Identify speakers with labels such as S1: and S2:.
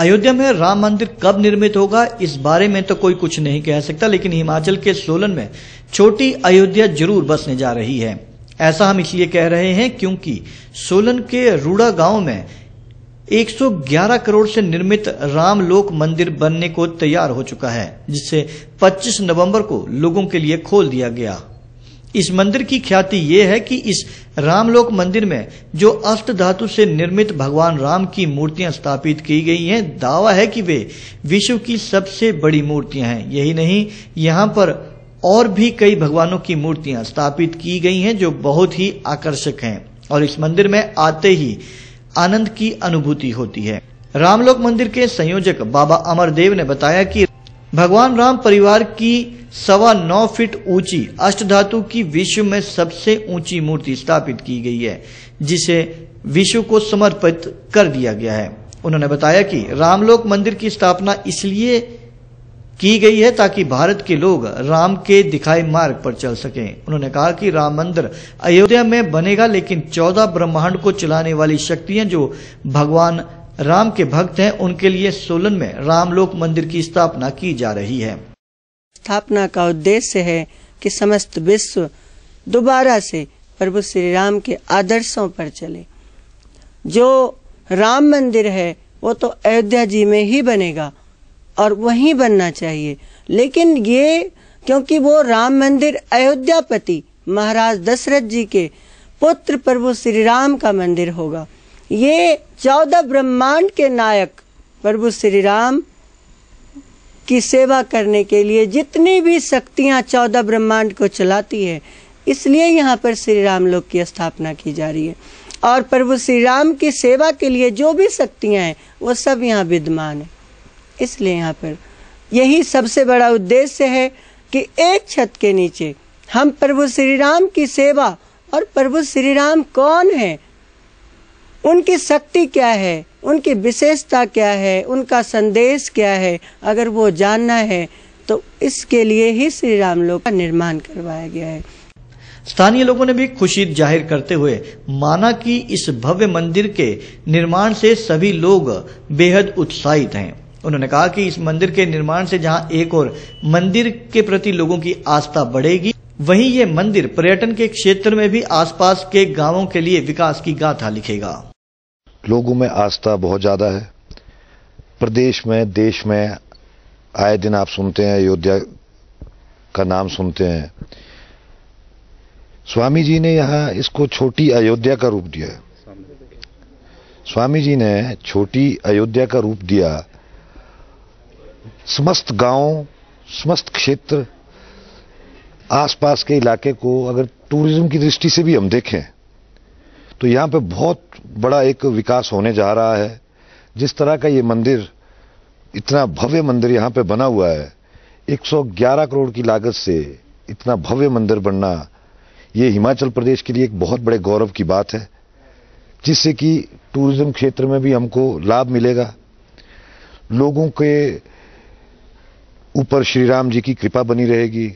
S1: अयोध्या में राम मंदिर कब निर्मित होगा इस बारे में तो कोई कुछ नहीं कह सकता लेकिन हिमाचल के सोलन में छोटी अयोध्या जरूर बसने जा रही है ऐसा हम इसलिए कह रहे हैं क्योंकि सोलन के रूड़ा गांव में 111 करोड़ से निर्मित रामलोक मंदिर बनने को तैयार हो चुका है जिसे 25 नवंबर को लोगों के लिए खोल दिया गया इस मंदिर की ख्याति ये है कि इस रामलोक मंदिर में जो अष्ट धातु से निर्मित भगवान राम की मूर्तियां स्थापित की गई हैं दावा है कि वे विश्व की सबसे बड़ी मूर्तियां हैं यही नहीं यहाँ पर और भी कई भगवानों की मूर्तियां स्थापित की गई हैं जो बहुत ही आकर्षक हैं और इस मंदिर में आते ही आनंद की अनुभूति होती है रामलोक मंदिर के संयोजक बाबा अमरदेव ने बताया कि भगवान राम परिवार की सवा नौ फीट ऊंची अष्टधातु की विश्व में सबसे ऊंची मूर्ति स्थापित की गई है जिसे विश्व को समर्पित कर दिया गया है उन्होंने बताया कि रामलोक मंदिर की स्थापना इसलिए की गई है ताकि भारत के लोग राम के दिखाए मार्ग पर चल सकें उन्होंने कहा कि राम मंदिर अयोध्या में बनेगा लेकिन चौदह ब्रह्मांड को चलाने वाली शक्तियां जो भगवान राम के भक्त हैं उनके लिए सोलन में रामलोक मंदिर की स्थापना की जा रही है
S2: स्थापना का उद्देश्य है कि समस्त विश्व दोबारा से प्रभु श्री राम के आदर्शों पर चले जो राम मंदिर है वो तो अयोध्या जी में ही बनेगा और वहीं बनना चाहिए लेकिन ये क्योंकि वो राम मंदिर अयोध्यापति महाराज दशरथ जी के पुत्र प्रभु श्री राम का मंदिर होगा ये चौदह ब्रह्मांड के नायक प्रभु श्री राम की सेवा करने के लिए जितनी भी शक्तियाँ चौदह ब्रह्मांड को चलाती है इसलिए यहाँ पर श्री राम लोग की स्थापना की जा रही है और प्रभु श्री राम की सेवा के लिए जो भी शक्तियाँ हैं वो सब यहाँ विद्यमान है इसलिए यहाँ पर यही सबसे बड़ा उद्देश्य है कि एक छत के नीचे हम प्रभु श्री राम की सेवा और प्रभु श्री राम कौन है उनकी शक्ति क्या है उनकी विशेषता क्या है उनका संदेश क्या है अगर वो जानना है तो इसके लिए ही श्री राम लोग का निर्माण करवाया गया है
S1: स्थानीय लोगों ने भी खुशी जाहिर करते हुए माना कि इस भव्य मंदिर के निर्माण से सभी लोग बेहद उत्साहित हैं उन्होंने कहा कि इस मंदिर के निर्माण से जहां एक और मंदिर के प्रति लोगों की आस्था बढ़ेगी वहीं ये मंदिर पर्यटन के क्षेत्र में भी आसपास के गांवों के लिए विकास की गाथा लिखेगा
S3: लोगों में आस्था बहुत ज़्यादा है प्रदेश में देश में आए दिन आप सुनते हैं अयोध्या का नाम सुनते हैं स्वामी जी ने यहाँ इसको छोटी अयोध्या का रूप दिया है स्वामी जी ने छोटी अयोध्या का रूप दिया समस्त गांव समस्त क्षेत्र आसपास के इलाके को अगर टूरिज्म की दृष्टि से भी हम देखें तो यहाँ पे बहुत बड़ा एक विकास होने जा रहा है जिस तरह का ये मंदिर इतना भव्य मंदिर यहाँ पे बना हुआ है 111 करोड़ की लागत से इतना भव्य मंदिर बनना ये हिमाचल प्रदेश के लिए एक बहुत बड़े गौरव की बात है जिससे कि टूरिज्म क्षेत्र में भी हमको लाभ मिलेगा लोगों के ऊपर श्री राम जी की कृपा बनी रहेगी